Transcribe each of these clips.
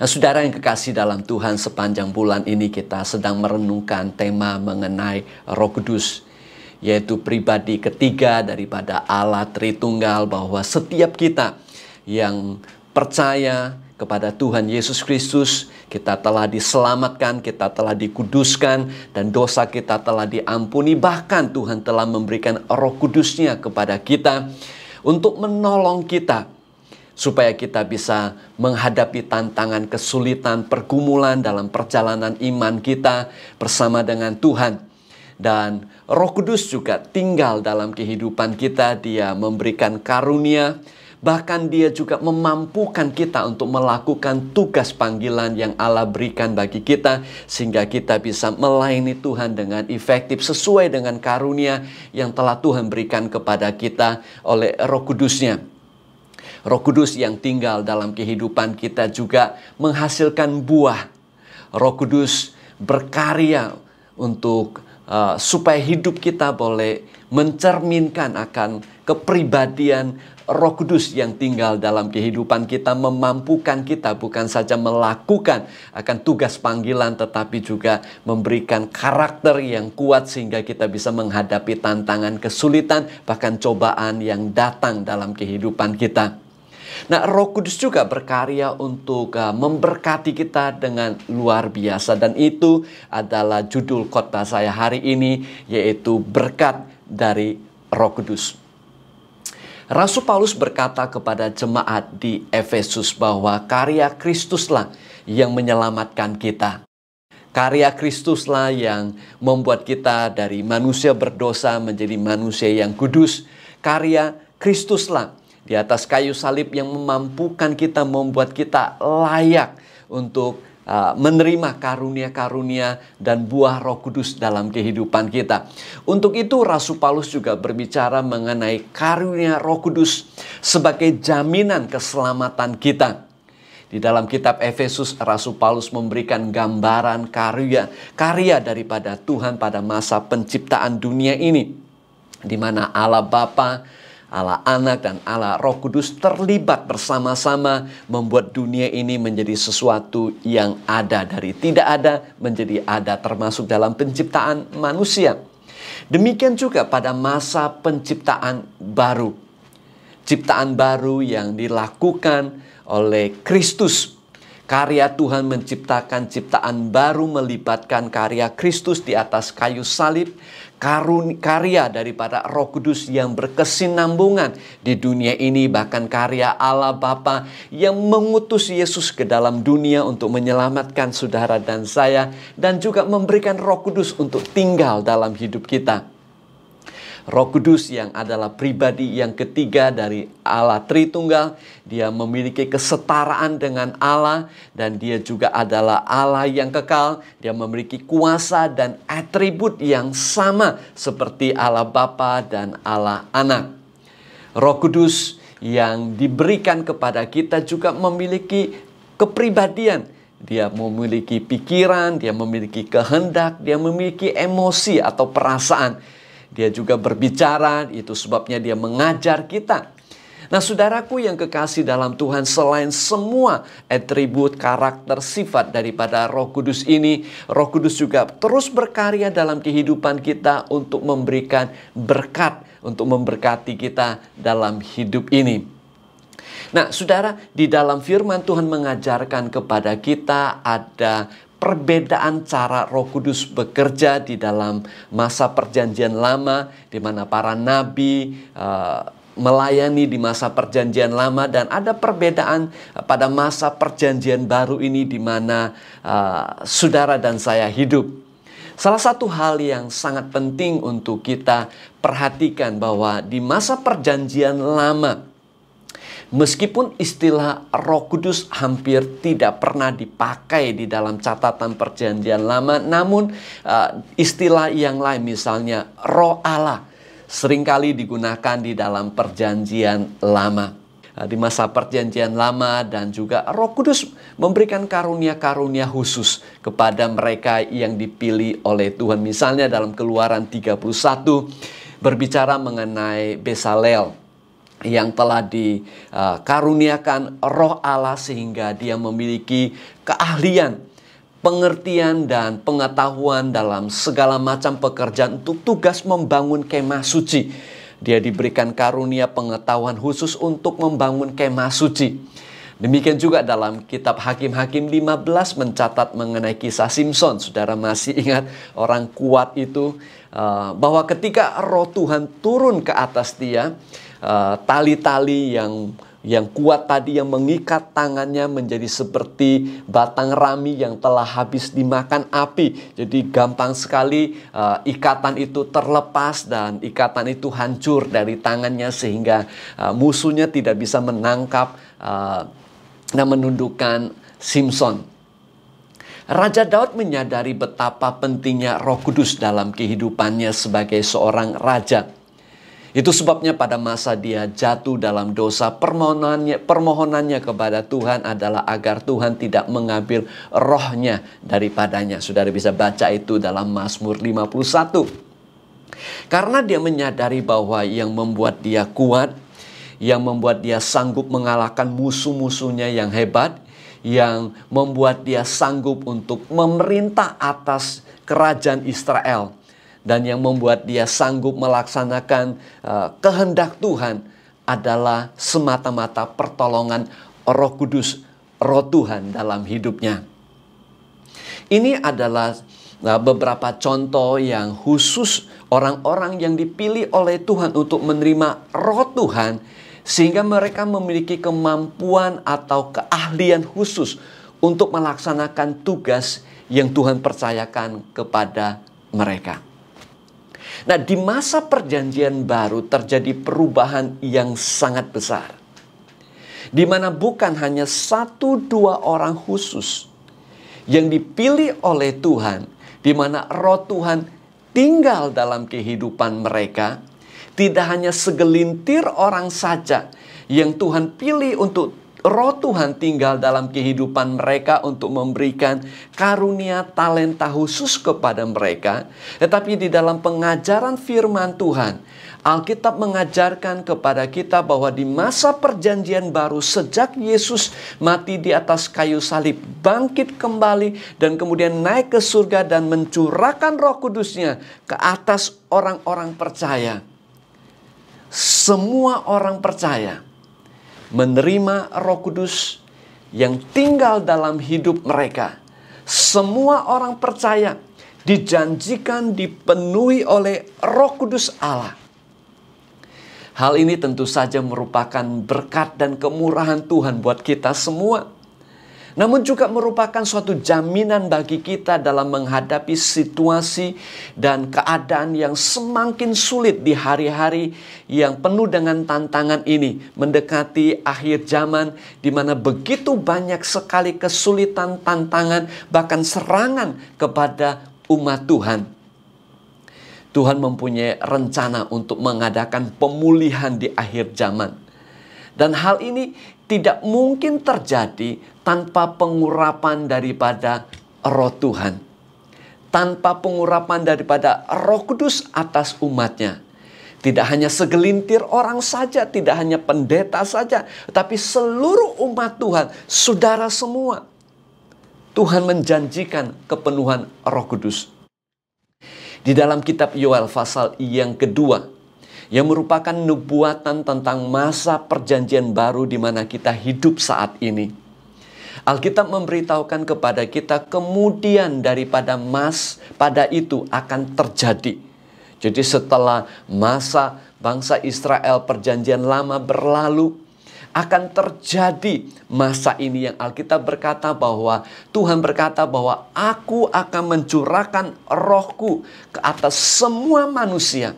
Nah, saudara yang kekasih dalam Tuhan, sepanjang bulan ini kita sedang merenungkan tema mengenai Roh Kudus, yaitu pribadi ketiga daripada Allah Tritunggal, bahwa setiap kita yang percaya kepada Tuhan Yesus Kristus, kita telah diselamatkan, kita telah dikuduskan, dan dosa kita telah diampuni. Bahkan Tuhan telah memberikan Roh Kudusnya kepada kita untuk menolong kita supaya kita bisa menghadapi tantangan kesulitan pergumulan dalam perjalanan iman kita bersama dengan Tuhan. Dan Roh Kudus juga tinggal dalam kehidupan kita, Dia memberikan karunia, bahkan Dia juga memampukan kita untuk melakukan tugas panggilan yang Allah berikan bagi kita, sehingga kita bisa melayani Tuhan dengan efektif sesuai dengan karunia yang telah Tuhan berikan kepada kita oleh Roh Kudusnya. Roh Kudus yang tinggal dalam kehidupan kita juga menghasilkan buah. Roh Kudus berkarya untuk uh, supaya hidup kita boleh mencerminkan akan kepribadian Roh Kudus yang tinggal dalam kehidupan kita memampukan kita bukan saja melakukan akan tugas panggilan tetapi juga memberikan karakter yang kuat sehingga kita bisa menghadapi tantangan kesulitan bahkan cobaan yang datang dalam kehidupan kita. Nah, Roh Kudus juga berkarya untuk uh, memberkati kita dengan luar biasa dan itu adalah judul kota saya hari ini yaitu berkat dari Roh Kudus. Rasul Paulus berkata kepada jemaat di Efesus bahwa karya Kristuslah yang menyelamatkan kita. Karya Kristuslah yang membuat kita dari manusia berdosa menjadi manusia yang kudus. Karya Kristuslah di atas kayu salib yang memampukan kita membuat kita layak untuk uh, menerima karunia-karunia dan buah Roh Kudus dalam kehidupan kita. Untuk itu Rasul Paulus juga berbicara mengenai karunia Roh Kudus sebagai jaminan keselamatan kita. Di dalam kitab Efesus, Rasul Paulus memberikan gambaran karya, karya daripada Tuhan pada masa penciptaan dunia ini. Di mana Allah Bapa Allah Anak dan Allah Roh Kudus terlibat bersama-sama membuat dunia ini menjadi sesuatu yang ada dari tidak ada menjadi ada termasuk dalam penciptaan manusia. Demikian juga pada masa penciptaan baru. Ciptaan baru yang dilakukan oleh Kristus Karya Tuhan menciptakan ciptaan baru melibatkan karya Kristus di atas kayu salib, karun, karya daripada Roh Kudus yang berkesinambungan di dunia ini bahkan karya Allah Bapa yang mengutus Yesus ke dalam dunia untuk menyelamatkan saudara dan saya dan juga memberikan Roh Kudus untuk tinggal dalam hidup kita. Roh Kudus yang adalah pribadi yang ketiga dari Allah Tritunggal. Dia memiliki kesetaraan dengan Allah dan dia juga adalah Allah yang kekal. Dia memiliki kuasa dan atribut yang sama seperti Allah Bapa dan Allah Anak. Roh Kudus yang diberikan kepada kita juga memiliki kepribadian. Dia memiliki pikiran, dia memiliki kehendak, dia memiliki emosi atau perasaan dia juga berbicara, itu sebabnya dia mengajar kita. Nah, saudaraku yang kekasih dalam Tuhan, selain semua atribut, karakter, sifat daripada Roh Kudus ini, Roh Kudus juga terus berkarya dalam kehidupan kita untuk memberikan berkat, untuk memberkati kita dalam hidup ini. Nah, saudara, di dalam firman Tuhan mengajarkan kepada kita ada perbedaan cara Roh Kudus bekerja di dalam masa Perjanjian Lama, di mana para nabi uh, melayani di masa Perjanjian Lama, dan ada perbedaan eh, pada masa Perjanjian Baru ini, di mana uh, saudara dan saya hidup. Salah satu hal yang sangat penting untuk kita perhatikan bahwa di masa Perjanjian Lama Meskipun istilah Roh Kudus hampir tidak pernah dipakai di dalam catatan Perjanjian Lama, namun uh, istilah yang lain, misalnya Roh Allah, seringkali digunakan di dalam Perjanjian Lama. Eh, di masa Perjanjian Lama, dan juga Roh Kudus memberikan karunia-karunia khusus kepada mereka yang dipilih oleh Tuhan, misalnya dalam Keluaran 31, berbicara mengenai Besalel yang telah dikaruniakan roh Allah sehingga dia memiliki keahlian, pengertian dan pengetahuan dalam segala macam pekerjaan untuk tugas membangun kemah suci. Dia diberikan karunia pengetahuan khusus untuk membangun kemah suci. Demikian juga dalam kitab Hakim-Hakim 15 mencatat mengenai kisah Simpson. Saudara masih ingat orang kuat itu eh, bahwa ketika roh Tuhan turun ke atas dia, Eh, tali-tali uh, yang yang kuat tadi yang mengikat tangannya menjadi seperti batang rami yang telah habis dimakan api. Jadi gampang sekali uh, ikatan itu terlepas dan ikatan itu hancur dari tangannya sehingga uh, musuhnya tidak bisa menangkap uh, dan menundukkan Simpson. Raja Daud menyadari betapa pentingnya Roh Kudus dalam kehidupannya sebagai seorang raja. Itu sebabnya pada masa dia jatuh dalam dosa permohonannya, permohonannya kepada Tuhan adalah agar Tuhan tidak mengambil rohnya daripadanya. Saudara bisa baca itu dalam Mazmur 51. Karena dia menyadari bahwa yang membuat dia kuat, yang membuat dia sanggup mengalahkan musuh-musuhnya yang hebat, yang membuat dia sanggup untuk memerintah atas kerajaan Israel dan yang membuat dia sanggup melaksanakan uh, kehendak Tuhan adalah semata-mata pertolongan Roh Kudus, Roh Tuhan dalam hidupnya. Ini adalah Nah, beberapa contoh yang khusus orang-orang yang dipilih oleh Tuhan untuk menerima roh Tuhan sehingga mereka memiliki kemampuan atau keahlian khusus untuk melaksanakan tugas yang Tuhan percayakan kepada mereka. Nah, di masa Perjanjian Baru terjadi perubahan yang sangat besar, di mana bukan hanya satu dua orang khusus yang dipilih oleh Tuhan, di mana Roh Tuhan tinggal dalam kehidupan mereka, tidak hanya segelintir orang saja yang Tuhan pilih untuk roh Tuhan tinggal dalam kehidupan mereka untuk memberikan karunia talenta khusus kepada mereka. Tetapi di dalam pengajaran firman Tuhan, Alkitab mengajarkan kepada kita bahwa di masa perjanjian baru sejak Yesus mati di atas kayu salib, bangkit kembali dan kemudian naik ke surga dan mencurahkan roh kudusnya ke atas orang-orang percaya. Semua orang percaya menerima Roh Kudus yang tinggal dalam hidup mereka. Semua orang percaya dijanjikan dipenuhi oleh Roh Kudus Allah. Hal ini tentu saja merupakan berkat dan kemurahan Tuhan buat kita semua namun juga merupakan suatu jaminan bagi kita dalam menghadapi situasi dan keadaan yang semakin sulit di hari-hari yang penuh dengan tantangan ini, mendekati akhir zaman di mana begitu banyak sekali kesulitan, tantangan, bahkan serangan kepada umat Tuhan. Tuhan mempunyai rencana untuk mengadakan pemulihan di akhir zaman. Dan hal ini tidak mungkin terjadi tanpa pengurapan daripada roh Tuhan. Tanpa pengurapan daripada roh kudus atas umatnya. Tidak hanya segelintir orang saja, tidak hanya pendeta saja, tapi seluruh umat Tuhan, saudara semua. Tuhan menjanjikan kepenuhan roh kudus. Di dalam kitab Yoel pasal yang kedua, yang merupakan nubuatan tentang masa perjanjian baru di mana kita hidup saat ini. Alkitab memberitahukan kepada kita kemudian daripada mas pada itu akan terjadi. Jadi setelah masa bangsa Israel perjanjian lama berlalu, akan terjadi masa ini yang Alkitab berkata bahwa Tuhan berkata bahwa aku akan mencurahkan rohku ke atas semua manusia.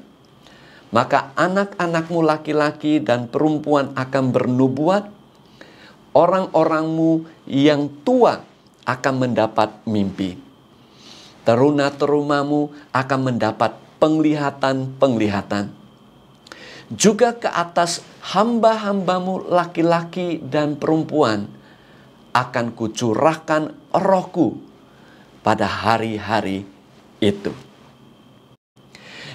Maka anak-anakmu laki-laki dan perempuan akan bernubuat, orang-orangmu yang tua akan mendapat mimpi. Teruna-terumamu akan mendapat penglihatan-penglihatan. Juga ke atas hamba-hambamu laki-laki dan perempuan akan kucurahkan rohku pada hari-hari itu.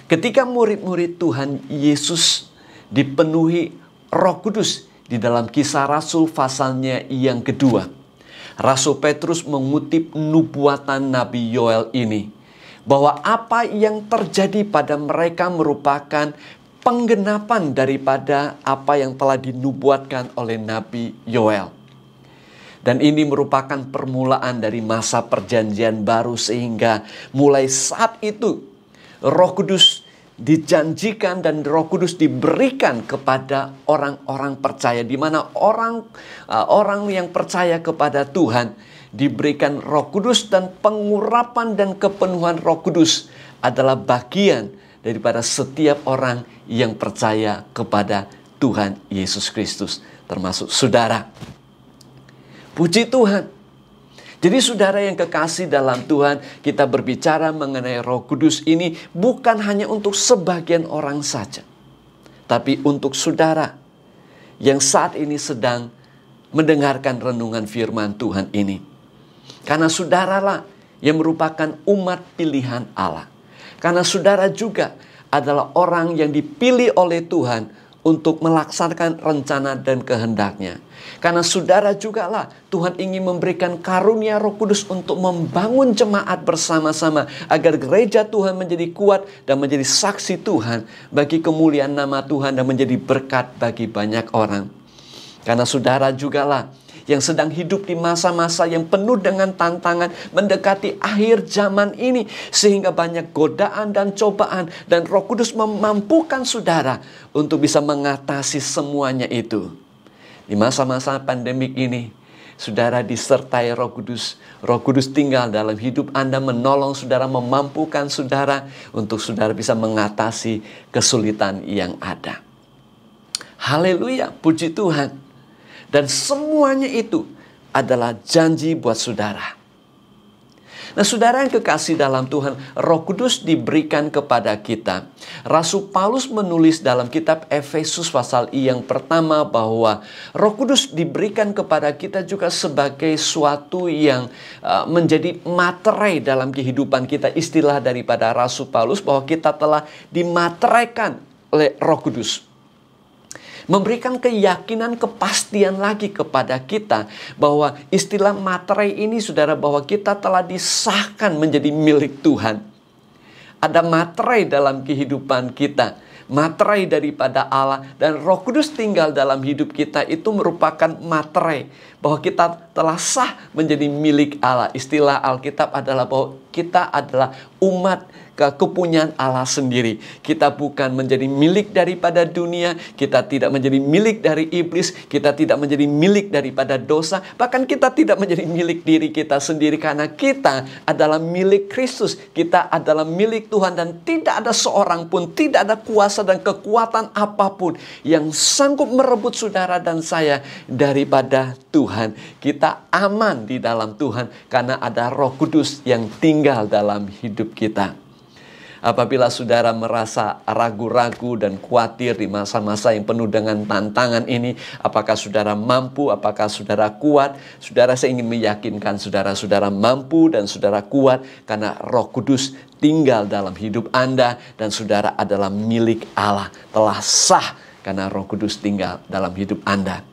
Ketika murid-murid Tuhan Yesus dipenuhi roh kudus di dalam kisah Rasul pasalnya yang kedua – Rasul Petrus mengutip nubuatan Nabi Yoel ini bahwa apa yang terjadi pada mereka merupakan penggenapan daripada apa yang telah dinubuatkan oleh Nabi Yoel. Dan ini merupakan permulaan dari masa perjanjian baru sehingga mulai saat itu Roh Kudus dijanjikan dan Roh Kudus diberikan kepada orang-orang percaya di mana orang uh, orang yang percaya kepada Tuhan diberikan Roh Kudus dan pengurapan dan kepenuhan Roh Kudus adalah bagian daripada setiap orang yang percaya kepada Tuhan Yesus Kristus termasuk saudara. Puji Tuhan. Jadi saudara yang kekasih dalam Tuhan, kita berbicara mengenai Roh Kudus ini bukan hanya untuk sebagian orang saja, tapi untuk saudara yang saat ini sedang mendengarkan renungan firman Tuhan ini. Karena saudaralah yang merupakan umat pilihan Allah. Karena saudara juga adalah orang yang dipilih oleh Tuhan untuk melaksanakan rencana dan kehendaknya. Karena saudara juga lah Tuhan ingin memberikan karunia roh kudus untuk membangun jemaat bersama-sama. Agar gereja Tuhan menjadi kuat dan menjadi saksi Tuhan bagi kemuliaan nama Tuhan dan menjadi berkat bagi banyak orang. Karena saudara juga lah yang sedang hidup di masa-masa yang penuh dengan tantangan mendekati akhir zaman ini sehingga banyak godaan dan cobaan dan Roh Kudus memampukan saudara untuk bisa mengatasi semuanya itu. Di masa-masa pandemik ini, saudara disertai Roh Kudus. Roh Kudus tinggal dalam hidup Anda, menolong saudara, memampukan saudara untuk saudara bisa mengatasi kesulitan yang ada. Haleluya, puji Tuhan! Dan semuanya itu adalah janji buat saudara. Nah saudara yang kekasih dalam Tuhan, roh kudus diberikan kepada kita. Rasul Paulus menulis dalam kitab Efesus pasal I yang pertama bahwa roh kudus diberikan kepada kita juga sebagai suatu yang eh, menjadi materai dalam kehidupan kita. Istilah daripada Rasul Paulus bahwa kita telah dimateraikan oleh roh kudus memberikan keyakinan kepastian lagi kepada kita bahwa istilah materai ini saudara bahwa kita telah disahkan menjadi milik Tuhan. Ada materai dalam kehidupan kita materai daripada Allah dan Roh Kudus tinggal dalam hidup kita itu merupakan materai bahwa kita telah sah menjadi milik Allah. Istilah Alkitab adalah bahwa kita adalah umat kepunyaan Allah sendiri. Kita bukan menjadi milik daripada dunia, kita tidak menjadi milik dari iblis, kita tidak menjadi milik daripada dosa, bahkan kita tidak menjadi milik diri kita sendiri karena kita adalah milik Kristus, kita adalah milik Tuhan dan tidak ada seorang pun, tidak ada kuasa dan kekuatan apapun yang sanggup merebut saudara dan saya daripada Tuhan. Kita aman di dalam Tuhan karena ada Roh Kudus yang tinggal dalam hidup kita. Apabila saudara merasa ragu-ragu dan khawatir di masa-masa yang penuh dengan tantangan ini, apakah saudara mampu, apakah saudara kuat? Saudara saya ingin meyakinkan saudara-saudara mampu dan saudara kuat karena Roh Kudus tinggal dalam hidup Anda dan saudara adalah milik Allah, telah sah karena Roh Kudus tinggal dalam hidup Anda.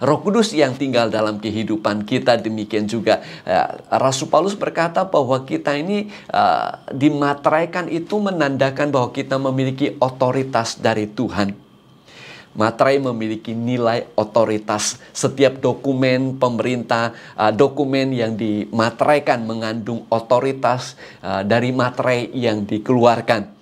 Roh Kudus yang tinggal dalam kehidupan kita. Demikian juga eh, Rasul Paulus berkata bahwa kita ini uh, dimateraikan itu menandakan bahwa kita memiliki otoritas dari Tuhan. Materai memiliki nilai otoritas. Setiap dokumen pemerintah, eh, dokumen yang dimateraikan mengandung otoritas dari materai yang dikeluarkan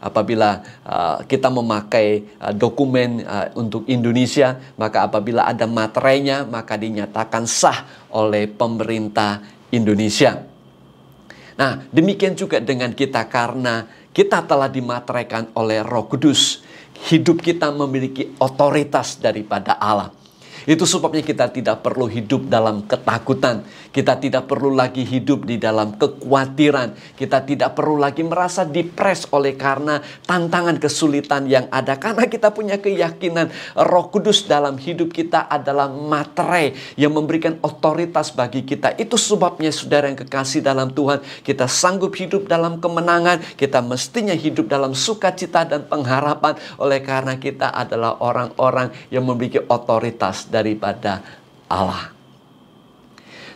apabila uh, kita memakai uh, dokumen uh, untuk Indonesia, maka apabila ada materainya, maka dinyatakan sah oleh pemerintah Indonesia. Nah, demikian juga dengan kita karena kita telah dimateraikan oleh Roh Kudus. Hidup kita memiliki otoritas daripada Allah. Itu sebabnya kita tidak perlu hidup dalam ketakutan. Kita tidak perlu lagi hidup di dalam kekhawatiran. Kita tidak perlu lagi merasa depres oleh karena tantangan kesulitan yang ada. Karena kita punya keyakinan roh kudus dalam hidup kita adalah materai yang memberikan otoritas bagi kita. Itu sebabnya saudara yang kekasih dalam Tuhan. Kita sanggup hidup dalam kemenangan. Kita mestinya hidup dalam sukacita dan pengharapan. Oleh karena kita adalah orang-orang yang memiliki otoritas daripada Allah.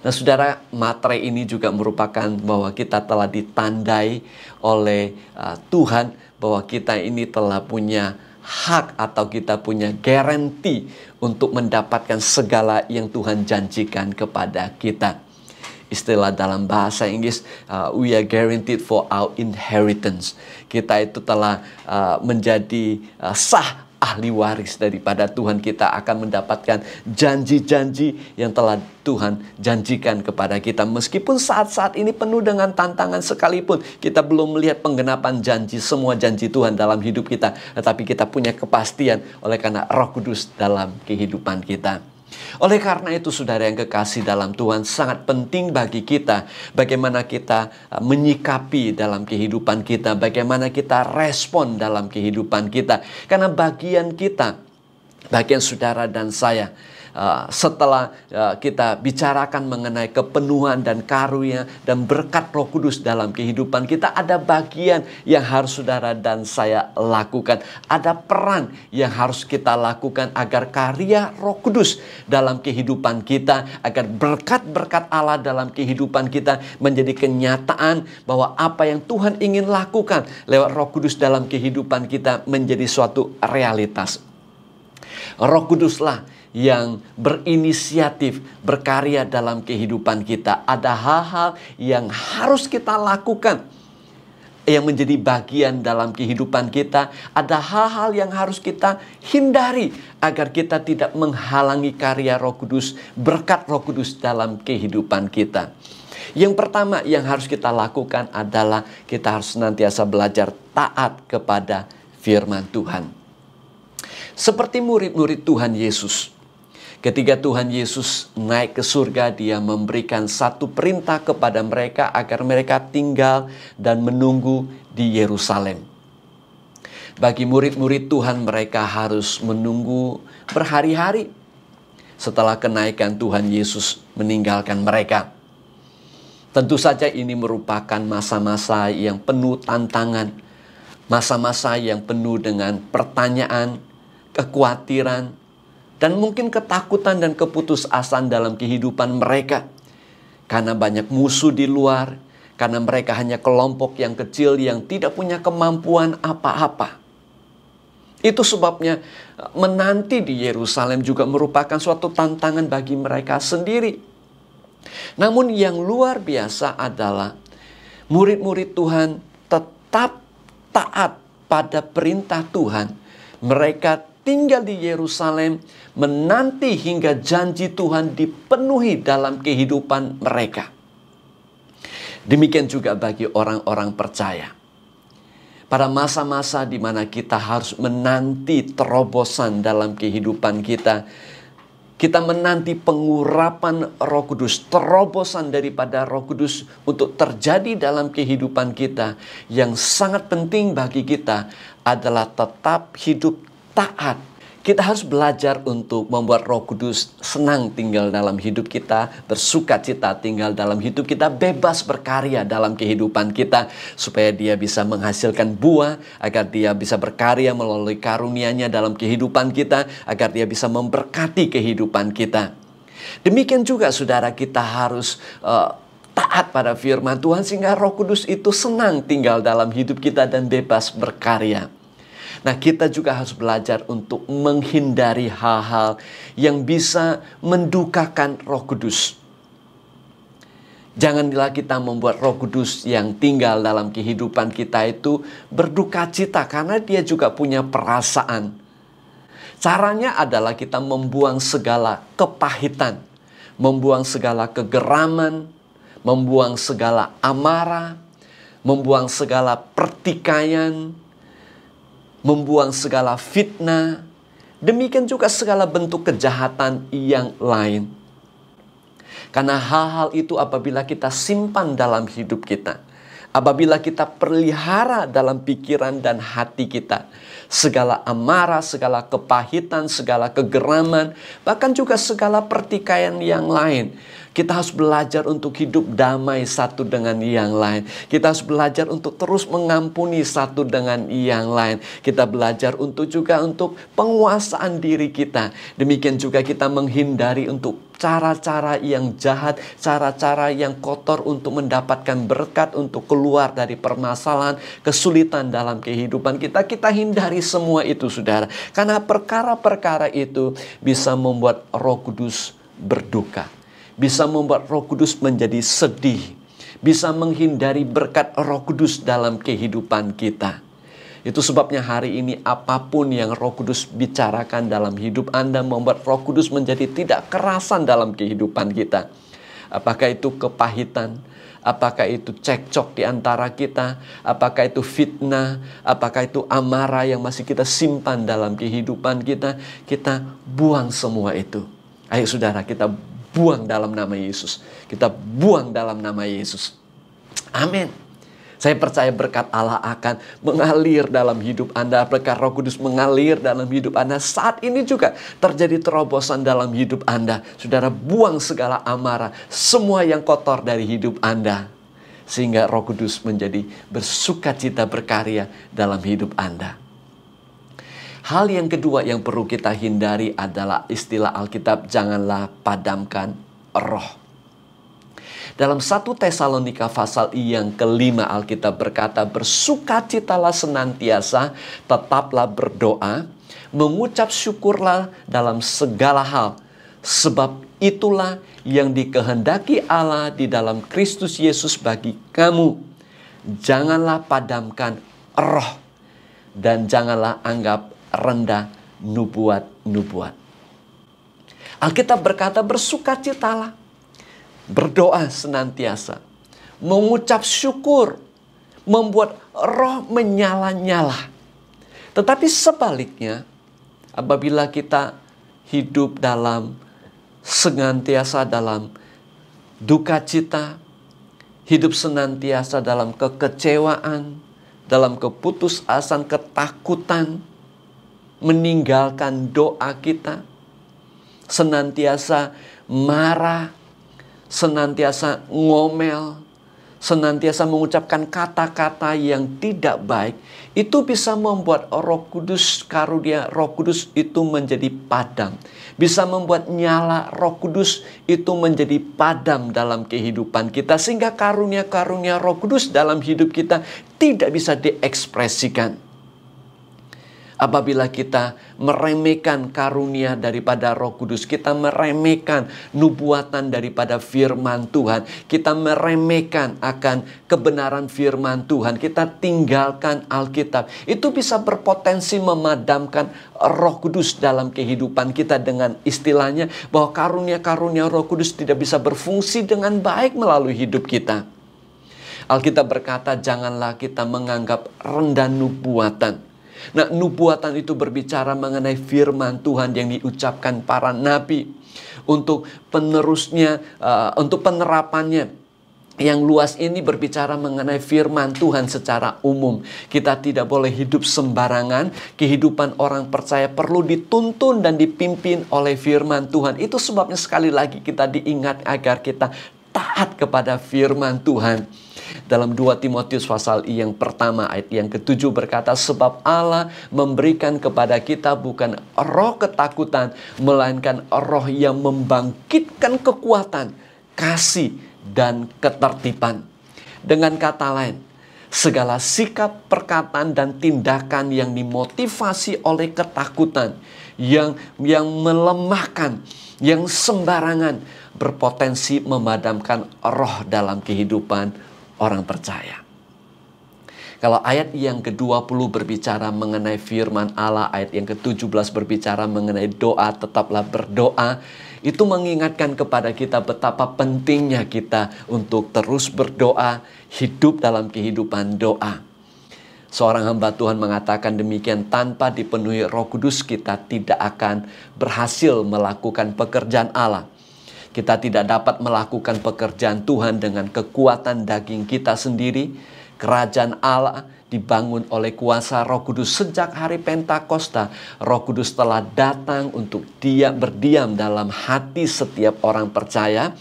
Nah, saudara, materai ini juga merupakan bahwa kita telah ditandai oleh uh, Tuhan bahwa kita ini telah punya hak atau kita punya garansi untuk mendapatkan segala yang Tuhan janjikan kepada kita. Istilah dalam bahasa Inggris, uh, we are guaranteed for our inheritance. Kita itu telah uh, menjadi uh, sah ahli waris daripada Tuhan kita akan mendapatkan janji-janji yang telah Tuhan janjikan kepada kita. Meskipun saat-saat ini penuh dengan tantangan sekalipun, kita belum melihat penggenapan janji, semua janji Tuhan dalam hidup kita. Tetapi kita punya kepastian oleh karena roh kudus dalam kehidupan kita. Oleh karena itu saudara yang kekasih dalam Tuhan sangat penting bagi kita bagaimana kita uh, menyikapi dalam kehidupan kita, bagaimana kita respon dalam kehidupan kita. Karena bagian kita, bagian saudara dan saya Ah, setelah ah, kita bicarakan mengenai kepenuhan dan karunia dan berkat Roh Kudus dalam kehidupan kita ada bagian yang harus saudara dan saya lakukan. Ada peran yang harus kita lakukan agar karya Roh Kudus dalam kehidupan kita, agar berkat-berkat Allah dalam kehidupan kita menjadi kenyataan bahwa apa yang Tuhan ingin lakukan lewat Roh Kudus dalam kehidupan kita menjadi suatu realitas. Roh Kuduslah yang berinisiatif berkarya dalam kehidupan kita. Ada hal-hal yang harus kita lakukan yang menjadi bagian dalam kehidupan kita. Ada hal-hal yang harus kita hindari agar kita tidak menghalangi karya Roh Kudus, berkat Roh Kudus dalam kehidupan kita. Yang pertama yang harus kita lakukan adalah kita harus senantiasa belajar taat kepada firman Tuhan. Seperti murid-murid Tuhan Yesus, Ketika Tuhan Yesus naik ke surga, Dia memberikan satu perintah kepada mereka agar mereka tinggal dan menunggu di Yerusalem. Bagi murid-murid Tuhan, mereka harus menunggu berhari-hari setelah kenaikan Tuhan Yesus meninggalkan mereka. Tentu saja, ini merupakan masa-masa yang penuh tantangan, masa-masa yang penuh dengan pertanyaan, kekhawatiran, dan mungkin ketakutan dan keputusasaan dalam kehidupan mereka. Karena banyak musuh di luar, karena mereka hanya kelompok yang kecil yang tidak punya kemampuan apa-apa. Itu sebabnya eh, menanti di Yerusalem juga merupakan suatu tantangan bagi mereka sendiri. Namun yang luar biasa adalah murid-murid Tuhan tetap taat pada perintah Tuhan. Mereka tinggal di Yerusalem, menanti hingga janji Tuhan dipenuhi dalam kehidupan mereka. Demikian juga bagi orang-orang percaya. Pada masa-masa di mana kita harus menanti terobosan dalam kehidupan kita, kita menanti pengurapan Roh Kudus, terobosan daripada Roh Kudus untuk terjadi dalam kehidupan kita. Yang sangat penting bagi kita adalah tetap hidup taat. Kita harus belajar untuk membuat Roh Kudus senang tinggal dalam hidup kita, bersuka cita tinggal dalam hidup kita, bebas berkarya dalam kehidupan kita, supaya dia bisa menghasilkan buah, agar dia bisa berkarya melalui karunia-Nya dalam kehidupan kita, agar dia bisa memberkati kehidupan kita. Demikian juga, saudara kita harus... Uh, taat pada firman Tuhan sehingga Roh Kudus itu senang tinggal dalam hidup kita dan bebas berkarya. Nah, kita juga harus belajar untuk menghindari hal-hal yang bisa mendukakan Roh Kudus. Janganlah kita membuat Roh Kudus yang tinggal dalam kehidupan kita itu berduka cita, karena Dia juga punya perasaan. Caranya adalah kita membuang segala kepahitan, membuang segala kegeraman, membuang segala amarah, membuang segala pertikaian, membuang segala fitnah, demikian juga segala bentuk kejahatan yang lain. Karena hal-hal itu apabila kita simpan dalam hidup kita, apabila kita perlihara dalam pikiran dan hati kita, segala amarah, segala kepahitan, segala kegeraman, bahkan juga segala pertikaian yang lain, kita harus belajar untuk hidup damai satu dengan yang lain. Kita harus belajar untuk terus mengampuni satu dengan yang lain. Kita belajar untuk juga untuk penguasaan diri kita. Demikian juga kita menghindari untuk cara-cara yang jahat, cara-cara yang kotor untuk mendapatkan berkat, untuk keluar dari permasalahan, kesulitan dalam kehidupan kita. Kita hindari semua itu, saudara, karena perkara-perkara itu bisa membuat Roh Kudus berduka bisa membuat Roh Kudus menjadi sedih, bisa menghindari berkat Roh Kudus dalam kehidupan kita. Itu sebabnya hari ini apapun yang Roh Kudus bicarakan dalam hidup Anda membuat Roh Kudus menjadi tidak kerasan dalam kehidupan kita. Apakah itu kepahitan, apakah itu cekcok di antara kita, apakah itu fitnah, apakah itu amarah yang masih kita simpan dalam kehidupan kita, kita buang semua itu. Ayo saudara, kita buang dalam nama Yesus. Kita buang dalam nama Yesus. Amin. Saya percaya berkat Allah akan mengalir dalam hidup Anda. Berkat roh kudus mengalir dalam hidup Anda. Saat ini juga terjadi terobosan dalam hidup Anda. Saudara buang segala amarah. Semua yang kotor dari hidup Anda. Sehingga roh kudus menjadi bersuka cita berkarya dalam hidup Anda. Hal yang kedua yang perlu kita hindari adalah istilah Alkitab janganlah padamkan roh. Dalam satu Tesalonika pasal yang kelima Alkitab berkata bersukacitalah senantiasa, tetaplah berdoa, mengucap syukurlah dalam segala hal, sebab itulah yang dikehendaki Allah di dalam Kristus Yesus bagi kamu. Janganlah padamkan roh dan janganlah anggap rendah nubuat-nubuat. Alkitab berkata bersukacitalah, berdoa senantiasa, mengucap syukur, membuat roh menyala-nyala. Tetapi sebaliknya, apabila kita hidup dalam senantiasa dalam duka cita, hidup senantiasa dalam kekecewaan, dalam keputusasaan, ketakutan, meninggalkan doa kita, senantiasa marah, senantiasa ngomel, senantiasa mengucapkan kata-kata yang tidak baik, itu bisa membuat Roh Kudus karunia Roh Kudus itu menjadi padam. Bisa membuat nyala Roh Kudus itu menjadi padam dalam kehidupan kita sehingga karunia-karunia Roh Kudus dalam hidup kita tidak bisa diekspresikan apabila kita meremehkan karunia daripada Roh Kudus, kita meremehkan nubuatan daripada firman Tuhan, kita meremehkan akan kebenaran firman Tuhan, kita tinggalkan Alkitab. Itu bisa berpotensi memadamkan Roh Kudus dalam kehidupan kita dengan istilahnya bahwa karunia-karunia Roh Kudus tidak bisa berfungsi dengan baik melalui hidup kita. Alkitab berkata, "Janganlah kita menganggap rendah nubuatan." Nah, nubuatan itu berbicara mengenai firman Tuhan yang diucapkan para nabi untuk penerusnya, uh, untuk penerapannya yang luas ini berbicara mengenai firman Tuhan secara umum. Kita tidak boleh hidup sembarangan. Kehidupan orang percaya perlu dituntun dan dipimpin oleh firman Tuhan. Itu sebabnya sekali lagi kita diingat agar kita taat kepada firman Tuhan. Dalam 2 Timotius pasal I yang pertama ayat yang ketujuh berkata, Sebab Allah memberikan kepada kita bukan roh ketakutan, melainkan roh yang membangkitkan kekuatan, kasih, dan ketertiban. Dengan kata lain, segala sikap, perkataan, dan tindakan yang dimotivasi oleh ketakutan, yang yang melemahkan, yang sembarangan berpotensi memadamkan roh dalam kehidupan orang percaya. Kalau ayat yang ke-20 berbicara mengenai firman Allah, ayat yang ke-17 berbicara mengenai doa, tetaplah berdoa. Itu mengingatkan kepada kita betapa pentingnya kita untuk terus berdoa, hidup dalam kehidupan doa. Seorang hamba Tuhan mengatakan demikian tanpa dipenuhi Roh Kudus kita tidak akan berhasil melakukan pekerjaan Allah. Kita tidak dapat melakukan pekerjaan Tuhan dengan kekuatan daging kita sendiri. Kerajaan Allah dibangun oleh kuasa Roh Kudus sejak hari Pentakosta. Roh Kudus telah datang untuk dia berdiam dalam hati setiap orang percaya.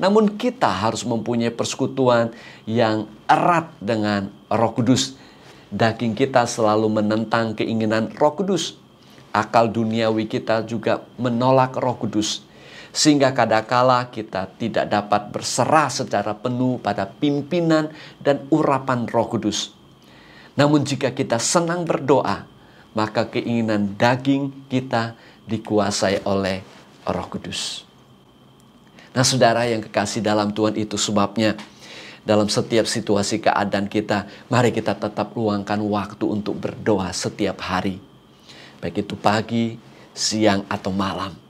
Namun kita harus mempunyai persekutuan yang erat dengan Roh Kudus. Daging kita selalu menentang keinginan Roh Kudus. Akal duniawi kita juga menolak Roh Kudus sehingga kadakala kita tidak dapat berserah secara penuh pada pimpinan dan urapan Roh Kudus. Namun jika kita senang berdoa, maka keinginan daging kita dikuasai oleh Roh Kudus. Nah, saudara yang kekasih dalam Tuhan itu sebabnya dalam setiap situasi keadaan kita, mari kita tetap luangkan waktu untuk berdoa setiap hari. Baik itu pagi, siang, atau malam.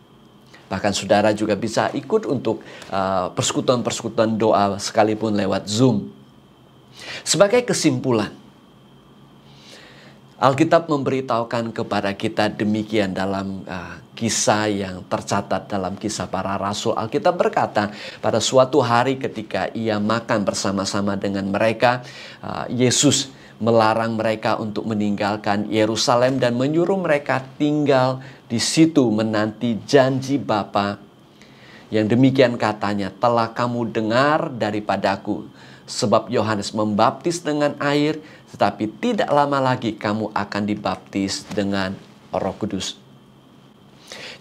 Bahkan saudara juga bisa ikut untuk uh, persekutuan-persekutuan doa sekalipun lewat Zoom. Sebagai kesimpulan, Alkitab memberitahukan kepada kita demikian dalam uh, kisah yang tercatat dalam kisah para rasul. Alkitab berkata, pada suatu hari ketika ia makan bersama-sama dengan mereka, uh, Yesus melarang mereka untuk meninggalkan Yerusalem dan menyuruh mereka tinggal di situ menanti janji Bapa. Yang demikian katanya, telah kamu dengar daripadaku. Sebab Yohanes membaptis dengan air, tetapi tidak lama lagi kamu akan dibaptis dengan Roh Kudus.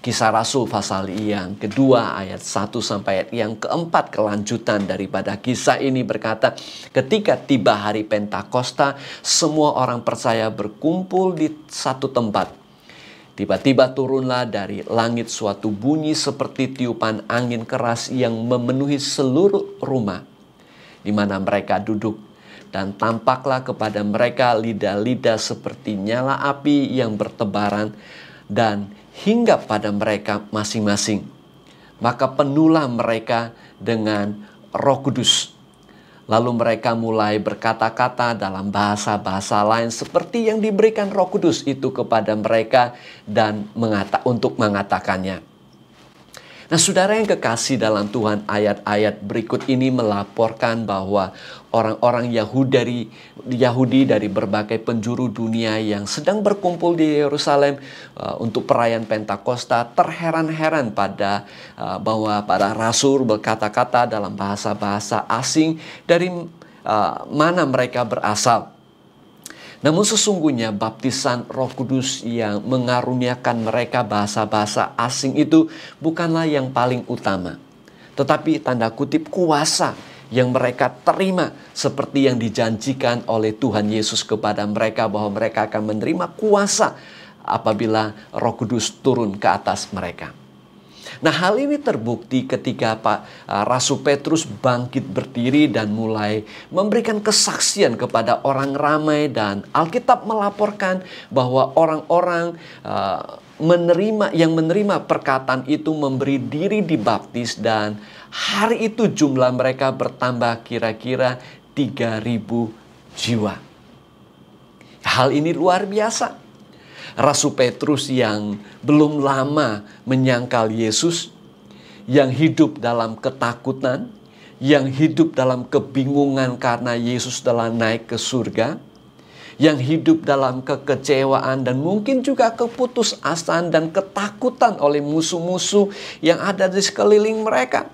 Kisah Rasul pasal yang kedua ayat 1 sampai ayat yang keempat kelanjutan daripada kisah ini berkata ketika tiba hari Pentakosta semua orang percaya berkumpul di satu tempat. Tiba-tiba turunlah dari langit suatu bunyi seperti tiupan angin keras yang memenuhi seluruh rumah di mana mereka duduk dan tampaklah kepada mereka lidah-lidah seperti nyala api yang bertebaran dan hingga pada mereka masing-masing. Maka penuhlah mereka dengan Roh Kudus. Lalu mereka mulai berkata-kata dalam bahasa-bahasa lain seperti yang diberikan Roh Kudus itu kepada mereka dan mengata, untuk mengatakannya. Nah, saudara yang kekasih dalam Tuhan, ayat-ayat berikut ini melaporkan bahwa orang-orang Yahudi, Yahudi dari berbagai penjuru dunia yang sedang berkumpul di Yerusalem uh, untuk perayaan Pentakosta terheran-heran pada uh, bahwa para rasul berkata-kata dalam bahasa-bahasa asing dari uh, mana mereka berasal. Namun sesungguhnya baptisan roh kudus yang mengaruniakan mereka bahasa-bahasa asing itu bukanlah yang paling utama. Tetapi tanda kutip kuasa yang mereka terima seperti yang dijanjikan oleh Tuhan Yesus kepada mereka bahwa mereka akan menerima kuasa apabila roh kudus turun ke atas mereka. Nah, hal ini terbukti ketika Pak eh, Rasul Petrus bangkit berdiri dan mulai memberikan kesaksian kepada orang ramai dan Alkitab melaporkan bahwa orang-orang eh, menerima yang menerima perkataan itu memberi diri dibaptis dan hari itu jumlah mereka bertambah kira-kira 3000 jiwa. Hal ini luar biasa. Rasul Petrus yang belum lama menyangkal Yesus, yang hidup dalam ketakutan, yang hidup dalam kebingungan karena Yesus telah naik ke surga, yang hidup dalam kekecewaan dan mungkin juga keputusasaan dan ketakutan oleh musuh-musuh yang ada di sekeliling mereka.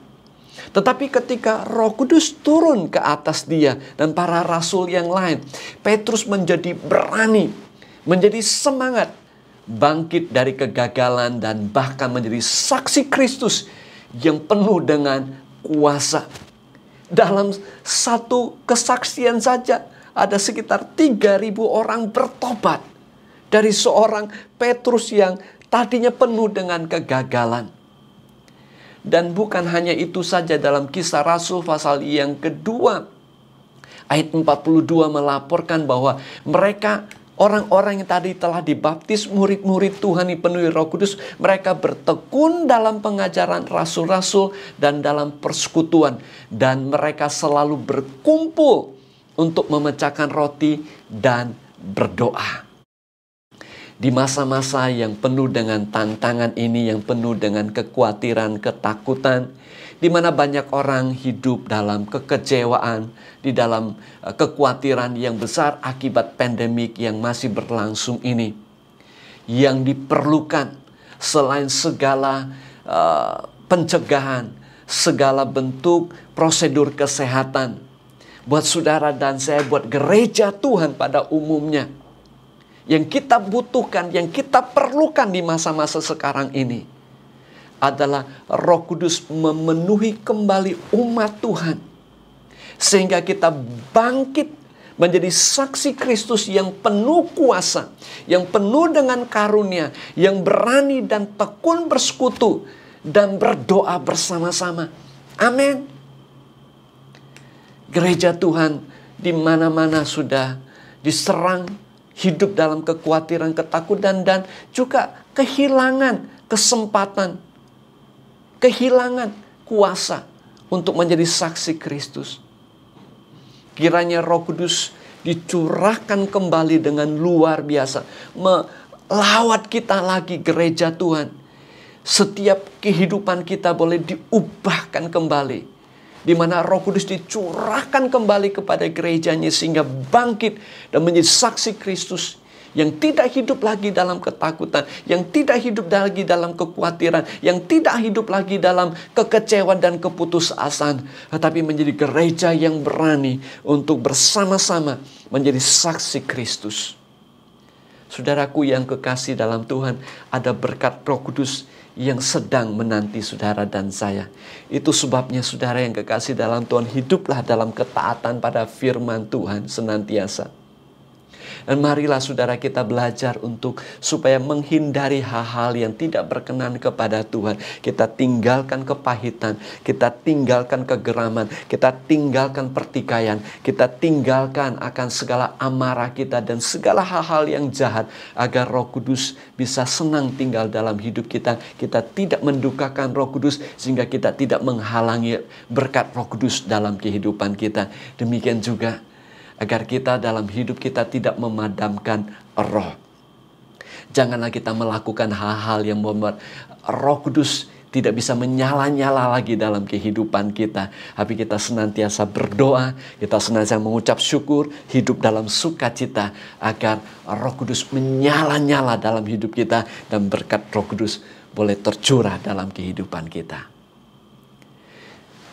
Tetapi ketika Roh Kudus turun ke atas dia dan para rasul yang lain, Petrus menjadi berani menjadi semangat bangkit dari kegagalan dan bahkan menjadi saksi Kristus yang penuh dengan kuasa. Dalam satu kesaksian saja ada sekitar 3000 orang bertobat dari seorang Petrus yang tadinya penuh dengan kegagalan. Dan bukan hanya itu saja dalam kisah Rasul pasal yang kedua ayat 42 melaporkan bahwa mereka Orang-orang yang tadi telah dibaptis, murid-murid Tuhan dipenuhi roh kudus, mereka bertekun dalam pengajaran rasul-rasul dan dalam persekutuan. Dan mereka selalu berkumpul untuk memecahkan roti dan berdoa. Di masa-masa yang penuh dengan tantangan ini, yang penuh dengan kekhawatiran, ketakutan, di mana banyak orang hidup dalam kekecewaan, di dalam eh, kekhawatiran yang besar akibat pandemik yang masih berlangsung ini. Yang diperlukan selain segala uh, pencegahan, segala bentuk prosedur kesehatan buat saudara dan saya, buat gereja Tuhan pada umumnya. Yang kita butuhkan, yang kita perlukan di masa-masa sekarang ini adalah Roh Kudus memenuhi kembali umat Tuhan sehingga kita bangkit menjadi saksi Kristus yang penuh kuasa, yang penuh dengan karunia, yang berani dan tekun bersekutu dan berdoa bersama-sama. Amin. Gereja Tuhan di mana-mana sudah diserang hidup dalam kekhawatiran, ketakutan dan juga kehilangan kesempatan, kehilangan kuasa untuk menjadi saksi Kristus. Kiranya Roh Kudus dicurahkan kembali dengan luar biasa, melawat kita lagi gereja Tuhan. Setiap kehidupan kita boleh diubahkan kembali di mana Roh Kudus dicurahkan kembali kepada gerejanya sehingga bangkit dan menjadi saksi Kristus yang tidak hidup lagi dalam ketakutan, yang tidak hidup lagi dalam kekhawatiran, yang tidak hidup lagi dalam kekecewaan dan keputusasaan, tetapi menjadi gereja yang berani untuk bersama-sama menjadi saksi Kristus. Saudaraku yang kekasih dalam Tuhan, ada berkat Roh Kudus yang sedang menanti saudara dan saya. Itu sebabnya saudara yang kekasih dalam Tuhan hiduplah dalam ketaatan pada firman Tuhan senantiasa. Dan marilah saudara kita belajar untuk supaya menghindari hal-hal yang tidak berkenan kepada Tuhan. Kita tinggalkan kepahitan, kita tinggalkan kegeraman, kita tinggalkan pertikaian, kita tinggalkan akan segala amarah kita dan segala hal-hal yang jahat agar Roh Kudus bisa senang tinggal dalam hidup kita. Kita tidak mendukakan Roh Kudus sehingga kita tidak menghalangi berkat Roh Kudus dalam kehidupan kita. Demikian juga agar kita dalam hidup kita tidak memadamkan roh. Janganlah kita melakukan hal-hal yang membuat Roh Kudus tidak bisa menyala-nyala lagi dalam kehidupan kita. Tapi kita senantiasa berdoa, kita senantiasa mengucap syukur, hidup dalam sukacita agar Roh Kudus menyala-nyala dalam hidup kita dan berkat Roh Kudus boleh tercurah dalam kehidupan kita.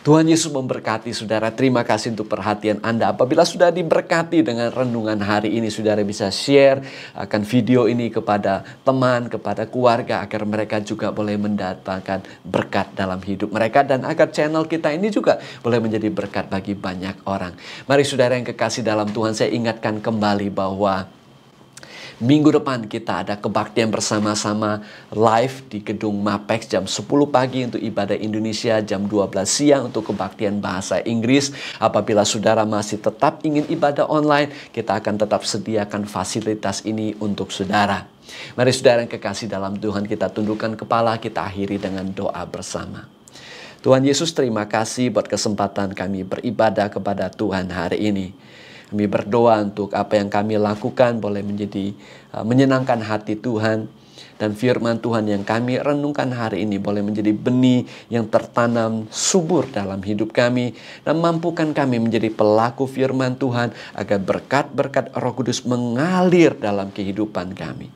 Tuhan Yesus memberkati saudara. Terima kasih untuk perhatian Anda. Apabila sudah diberkati dengan renungan hari ini, saudara bisa share akan video ini kepada teman, kepada keluarga, agar mereka juga boleh mendatangkan berkat dalam hidup mereka. Dan agar channel kita ini juga boleh menjadi berkat bagi banyak orang. Mari saudara yang kekasih dalam Tuhan, saya ingatkan kembali bahwa Minggu depan kita ada kebaktian bersama-sama live di gedung Mapex jam 10 pagi untuk ibadah Indonesia, jam 12 siang untuk kebaktian bahasa Inggris. Apabila saudara masih tetap ingin ibadah online, kita akan tetap sediakan fasilitas ini untuk saudara. Mari saudara yang kekasih dalam Tuhan kita tundukkan kepala, kita akhiri dengan doa bersama. Tuhan Yesus terima kasih buat kesempatan kami beribadah kepada Tuhan hari ini. Kami berdoa untuk apa yang kami lakukan boleh menjadi uh, menyenangkan hati Tuhan dan firman Tuhan yang kami renungkan hari ini boleh menjadi benih yang tertanam subur dalam hidup kami dan mampukan kami menjadi pelaku firman Tuhan agar berkat-berkat Roh Kudus mengalir dalam kehidupan kami.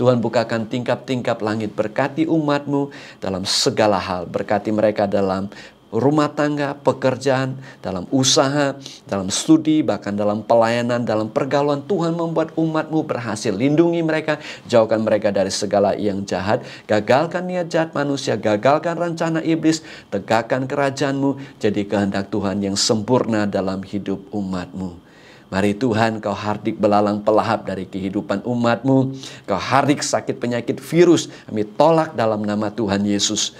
Tuhan bukakan tingkap-tingkap langit berkati umatmu dalam segala hal. Berkati mereka dalam rumah tangga, pekerjaan, dalam usaha, dalam studi, bahkan dalam pelayanan, dalam pergaulan. Tuhan membuat umatmu berhasil. Lindungi mereka, jauhkan mereka dari segala yang jahat. Gagalkan niat jahat manusia, gagalkan rencana iblis, tegakkan kerajaanmu. Jadi kehendak Tuhan yang sempurna dalam hidup umatmu. Mari Tuhan kau hardik belalang pelahap dari kehidupan umatmu. Kau hardik sakit penyakit virus. Kami tolak dalam nama Tuhan Yesus.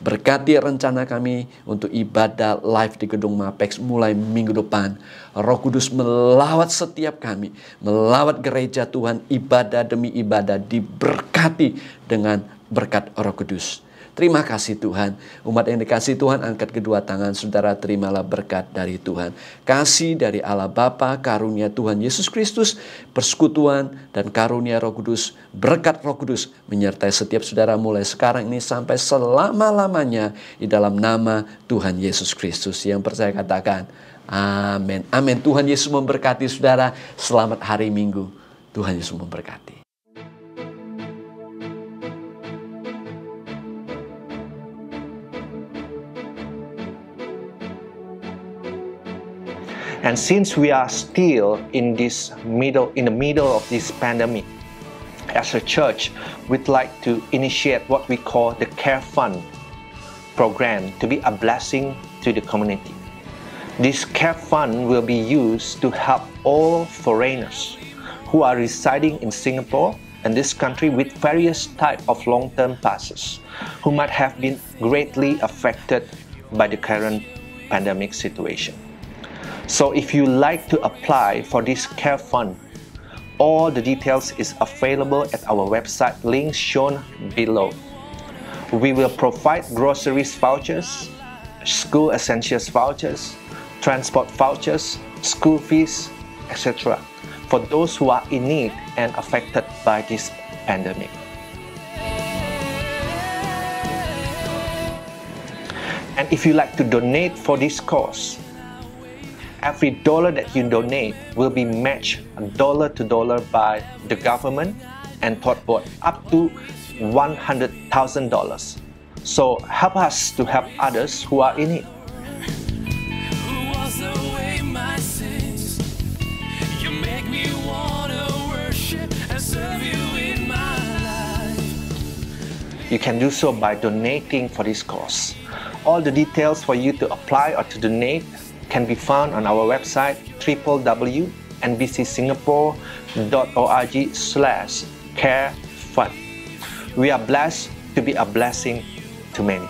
Berkati rencana kami untuk ibadah live di gedung Mapex mulai minggu depan. Roh Kudus melawat setiap kami, melawat gereja Tuhan ibadah demi ibadah diberkati dengan berkat Roh Kudus. Terima kasih Tuhan. Umat yang dikasih Tuhan angkat kedua tangan saudara terimalah berkat dari Tuhan. Kasih dari Allah Bapa, karunia Tuhan Yesus Kristus, persekutuan dan karunia Roh Kudus, berkat Roh Kudus menyertai setiap saudara mulai sekarang ini sampai selama-lamanya di dalam nama Tuhan Yesus Kristus. Yang percaya katakan, amin. Amin. Tuhan Yesus memberkati saudara. Selamat hari Minggu. Tuhan Yesus memberkati. And since we are still in this middle in the middle of this pandemic, as a church, we'd like to initiate what we call the Care Fund program to be a blessing to the community. This Care Fund will be used to help all foreigners who are residing in Singapore and this country with various type of long-term passes who might have been greatly affected by the current pandemic situation. So if you like to apply for this care fund, all the details is available at our website link shown below. We will provide groceries vouchers, school essentials vouchers, transport vouchers, school fees, etc. for those who are in need and affected by this pandemic. And if you like to donate for this cause, every dollar that you donate will be matched dollar to dollar by the government and Thought Board up to $100,000. So help us to help others who are in need. You can do so by donating for this course. All the details for you to apply or to donate can be found on our website www.nbcsingapore.org slash care fund. We are blessed to be a blessing to many.